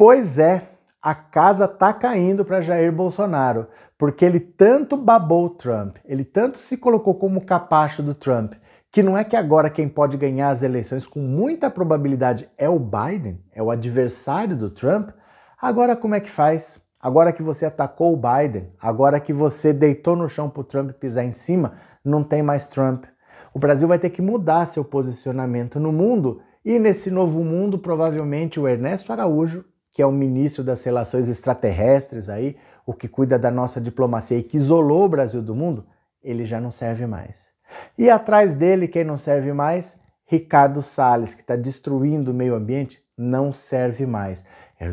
Pois é, a casa tá caindo para Jair Bolsonaro, porque ele tanto babou o Trump, ele tanto se colocou como capacho do Trump, que não é que agora quem pode ganhar as eleições com muita probabilidade é o Biden, é o adversário do Trump. Agora como é que faz? Agora que você atacou o Biden, agora que você deitou no chão para o Trump pisar em cima, não tem mais Trump. O Brasil vai ter que mudar seu posicionamento no mundo e nesse novo mundo, provavelmente o Ernesto Araújo que é o ministro das relações extraterrestres aí, o que cuida da nossa diplomacia e que isolou o Brasil do mundo, ele já não serve mais. E atrás dele, quem não serve mais? Ricardo Salles, que está destruindo o meio ambiente, não serve mais.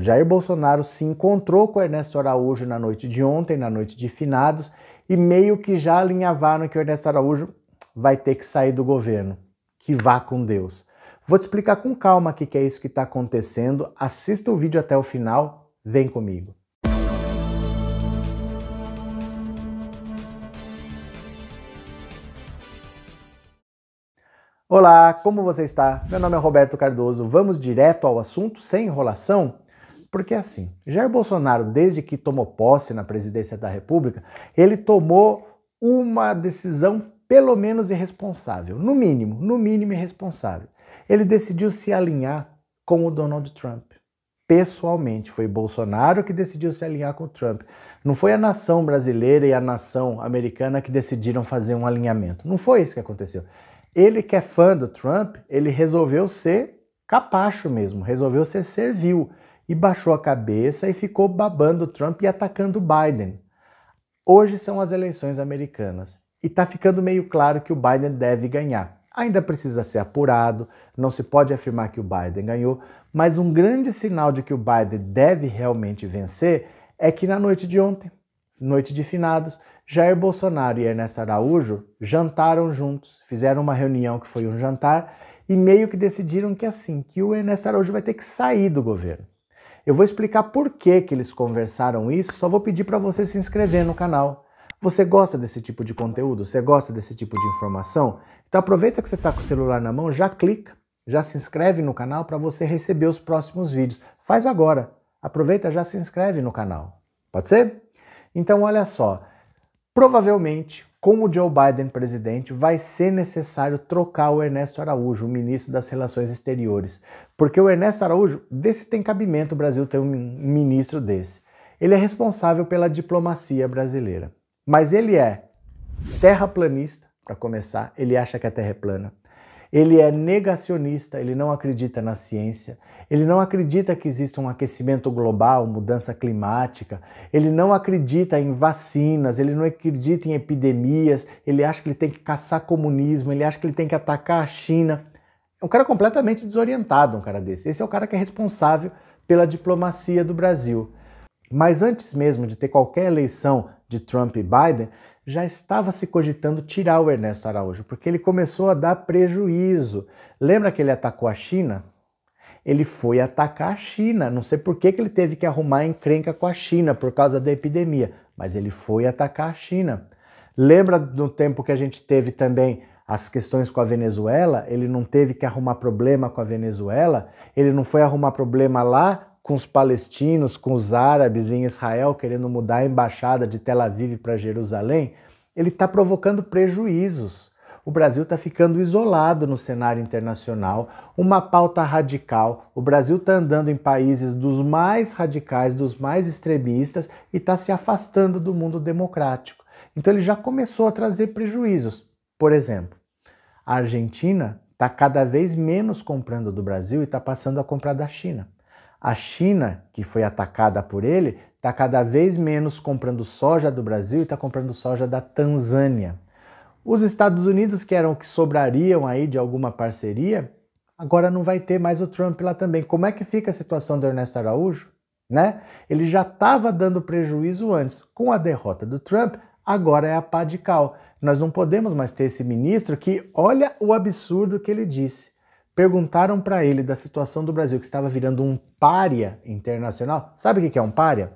Jair Bolsonaro se encontrou com Ernesto Araújo na noite de ontem, na noite de finados, e meio que já alinhavaram que o Ernesto Araújo vai ter que sair do governo. Que vá com Deus. Vou te explicar com calma o que, é isso que está acontecendo. Assista o vídeo até o final, vem comigo. Olá, como você está? Meu nome é Roberto Cardoso. Vamos direto ao assunto, sem enrolação? Porque assim, Jair Bolsonaro, desde que tomou posse na presidência da República, ele tomou uma decisão pelo menos irresponsável, no mínimo, no mínimo irresponsável ele decidiu se alinhar com o Donald Trump. Pessoalmente, foi Bolsonaro que decidiu se alinhar com o Trump. Não foi a nação brasileira e a nação americana que decidiram fazer um alinhamento. Não foi isso que aconteceu. Ele, que é fã do Trump, ele resolveu ser capacho mesmo, resolveu ser servil e baixou a cabeça e ficou babando o Trump e atacando o Biden. Hoje são as eleições americanas e tá ficando meio claro que o Biden deve ganhar ainda precisa ser apurado, não se pode afirmar que o Biden ganhou, mas um grande sinal de que o Biden deve realmente vencer é que na noite de ontem, noite de finados, Jair Bolsonaro e Ernesto Araújo jantaram juntos, fizeram uma reunião que foi um jantar e meio que decidiram que assim, que o Ernesto Araújo vai ter que sair do governo. Eu vou explicar por que, que eles conversaram isso, só vou pedir para você se inscrever no canal. Você gosta desse tipo de conteúdo? Você gosta desse tipo de informação? Então aproveita que você está com o celular na mão, já clica, já se inscreve no canal para você receber os próximos vídeos. Faz agora. Aproveita, já se inscreve no canal. Pode ser? Então olha só, provavelmente como Joe Biden presidente, vai ser necessário trocar o Ernesto Araújo, o ministro das Relações Exteriores. Porque o Ernesto Araújo, vê se tem cabimento o Brasil ter um ministro desse. Ele é responsável pela diplomacia brasileira. Mas ele é terraplanista, para começar, ele acha que a Terra é plana. Ele é negacionista, ele não acredita na ciência, ele não acredita que existe um aquecimento global, mudança climática, ele não acredita em vacinas, ele não acredita em epidemias, ele acha que ele tem que caçar comunismo, ele acha que ele tem que atacar a China. É um cara completamente desorientado, um cara desse. Esse é o cara que é responsável pela diplomacia do Brasil. Mas antes mesmo de ter qualquer eleição de Trump e Biden, já estava se cogitando tirar o Ernesto Araújo, porque ele começou a dar prejuízo. Lembra que ele atacou a China? Ele foi atacar a China. Não sei por que, que ele teve que arrumar encrenca com a China por causa da epidemia, mas ele foi atacar a China. Lembra do tempo que a gente teve também as questões com a Venezuela? Ele não teve que arrumar problema com a Venezuela, ele não foi arrumar problema lá com os palestinos, com os árabes em Israel querendo mudar a embaixada de Tel Aviv para Jerusalém, ele está provocando prejuízos. O Brasil está ficando isolado no cenário internacional, uma pauta radical. O Brasil está andando em países dos mais radicais, dos mais extremistas e está se afastando do mundo democrático. Então ele já começou a trazer prejuízos. Por exemplo, a Argentina está cada vez menos comprando do Brasil e está passando a comprar da China. A China, que foi atacada por ele, está cada vez menos comprando soja do Brasil e está comprando soja da Tanzânia. Os Estados Unidos, que eram que sobrariam aí de alguma parceria, agora não vai ter mais o Trump lá também. Como é que fica a situação do Ernesto Araújo? Né? Ele já estava dando prejuízo antes. Com a derrota do Trump, agora é a pá de cal. Nós não podemos mais ter esse ministro que, olha o absurdo que ele disse perguntaram para ele da situação do Brasil, que estava virando um pária internacional. Sabe o que é um pária?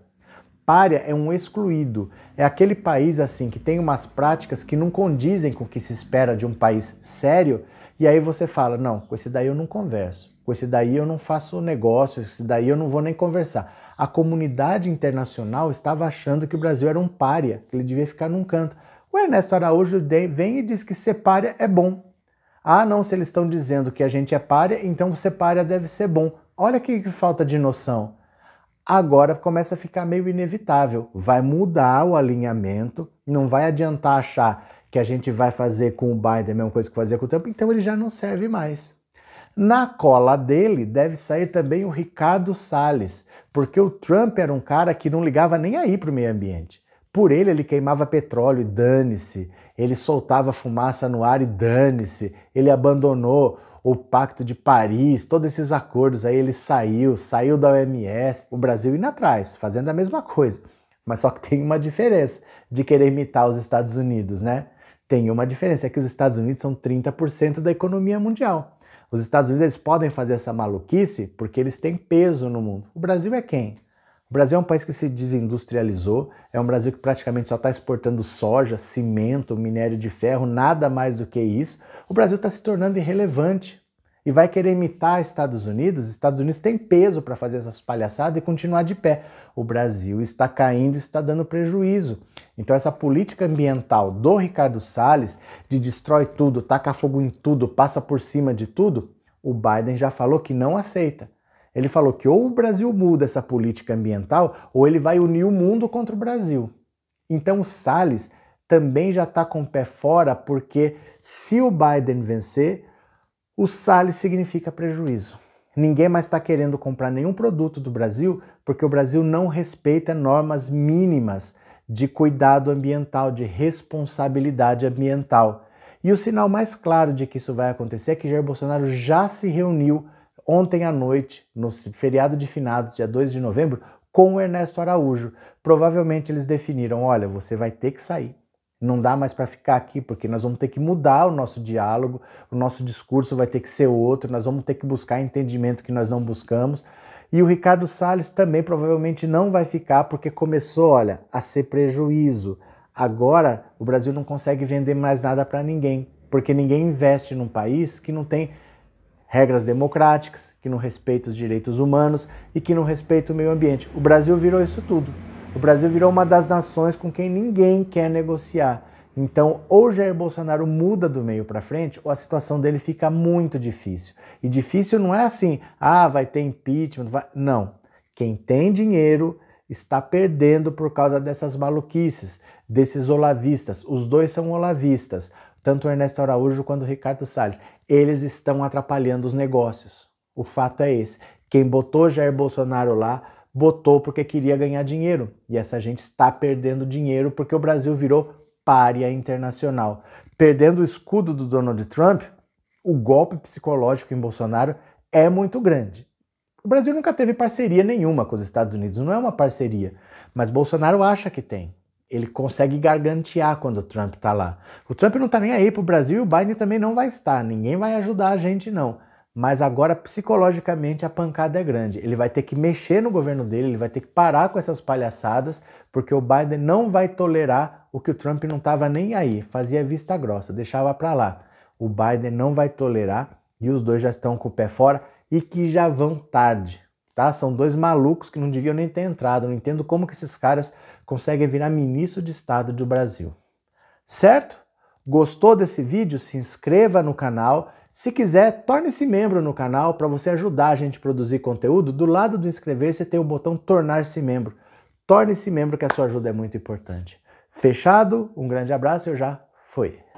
Pária é um excluído. É aquele país assim que tem umas práticas que não condizem com o que se espera de um país sério. E aí você fala: não, com esse daí eu não converso, com esse daí eu não faço negócio, com esse daí eu não vou nem conversar. A comunidade internacional estava achando que o Brasil era um pária, que ele devia ficar num canto. O Ernesto Araújo vem e diz que ser pária é bom. Ah, não, se eles estão dizendo que a gente é párea, então ser párea deve ser bom. Olha que falta de noção. Agora começa a ficar meio inevitável. Vai mudar o alinhamento, não vai adiantar achar que a gente vai fazer com o Biden a mesma coisa que fazia com o Trump, então ele já não serve mais. Na cola dele deve sair também o Ricardo Salles, porque o Trump era um cara que não ligava nem aí para o meio ambiente. Por ele, ele queimava petróleo e dane-se. Ele soltava fumaça no ar e dane-se. Ele abandonou o Pacto de Paris, todos esses acordos aí. Ele saiu, saiu da OMS. O Brasil indo atrás, fazendo a mesma coisa. Mas só que tem uma diferença de querer imitar os Estados Unidos, né? Tem uma diferença, é que os Estados Unidos são 30% da economia mundial. Os Estados Unidos eles podem fazer essa maluquice porque eles têm peso no mundo. O Brasil é quem? O Brasil é um país que se desindustrializou, é um Brasil que praticamente só está exportando soja, cimento, minério de ferro, nada mais do que isso. O Brasil está se tornando irrelevante e vai querer imitar Estados Unidos. Estados Unidos tem peso para fazer essas palhaçadas e continuar de pé. O Brasil está caindo e está dando prejuízo. Então essa política ambiental do Ricardo Salles de destrói tudo, taca fogo em tudo, passa por cima de tudo, o Biden já falou que não aceita. Ele falou que ou o Brasil muda essa política ambiental ou ele vai unir o mundo contra o Brasil. Então o Salles também já está com o pé fora, porque se o Biden vencer, o Salles significa prejuízo. Ninguém mais está querendo comprar nenhum produto do Brasil, porque o Brasil não respeita normas mínimas de cuidado ambiental, de responsabilidade ambiental. E o sinal mais claro de que isso vai acontecer é que Jair Bolsonaro já se reuniu ontem à noite, no feriado de finados, dia 2 de novembro, com o Ernesto Araújo. Provavelmente eles definiram: olha, você vai ter que sair. Não dá mais para ficar aqui, porque nós vamos ter que mudar o nosso diálogo, o nosso discurso vai ter que ser outro, nós vamos ter que buscar entendimento que nós não buscamos. E o Ricardo Salles também provavelmente não vai ficar, porque começou, olha, a ser prejuízo. Agora o Brasil não consegue vender mais nada para ninguém, porque ninguém investe num país que não tem regras democráticas, que não respeita os direitos humanos e que não respeita o meio ambiente. O Brasil virou isso tudo. O Brasil virou uma das nações com quem ninguém quer negociar. Então, ou Jair Bolsonaro muda do meio para frente, ou a situação dele fica muito difícil. E difícil não é assim, ah, vai ter impeachment, vai... não. Quem tem dinheiro está perdendo por causa dessas maluquices, desses olavistas. Os dois são olavistas tanto Ernesto Araújo quanto Ricardo Salles. Eles estão atrapalhando os negócios. O fato é esse. Quem botou Jair Bolsonaro lá, botou porque queria ganhar dinheiro. E essa gente está perdendo dinheiro porque o Brasil virou párea internacional. Perdendo o escudo do Donald Trump, o golpe psicológico em Bolsonaro é muito grande. O Brasil nunca teve parceria nenhuma com os Estados Unidos, não é uma parceria, mas Bolsonaro acha que tem ele consegue gargantear quando o Trump está lá. O Trump não está nem aí para o Brasil e o Biden também não vai estar. Ninguém vai ajudar a gente, não. Mas agora, psicologicamente, a pancada é grande. Ele vai ter que mexer no governo dele, ele vai ter que parar com essas palhaçadas, porque o Biden não vai tolerar o que o Trump não estava nem aí, fazia vista grossa, deixava para lá. O Biden não vai tolerar e os dois já estão com o pé fora e que já vão tarde, tá? São dois malucos que não deviam nem ter entrado. Não entendo como que esses caras consegue virar ministro de Estado do Brasil. Certo? Gostou desse vídeo? Se inscreva no canal. Se quiser, torne-se membro no canal para você ajudar a gente a produzir conteúdo. Do lado do inscrever-se tem o botão tornar-se membro. Torne-se membro que a sua ajuda é muito importante. Fechado? Um grande abraço, eu já fui.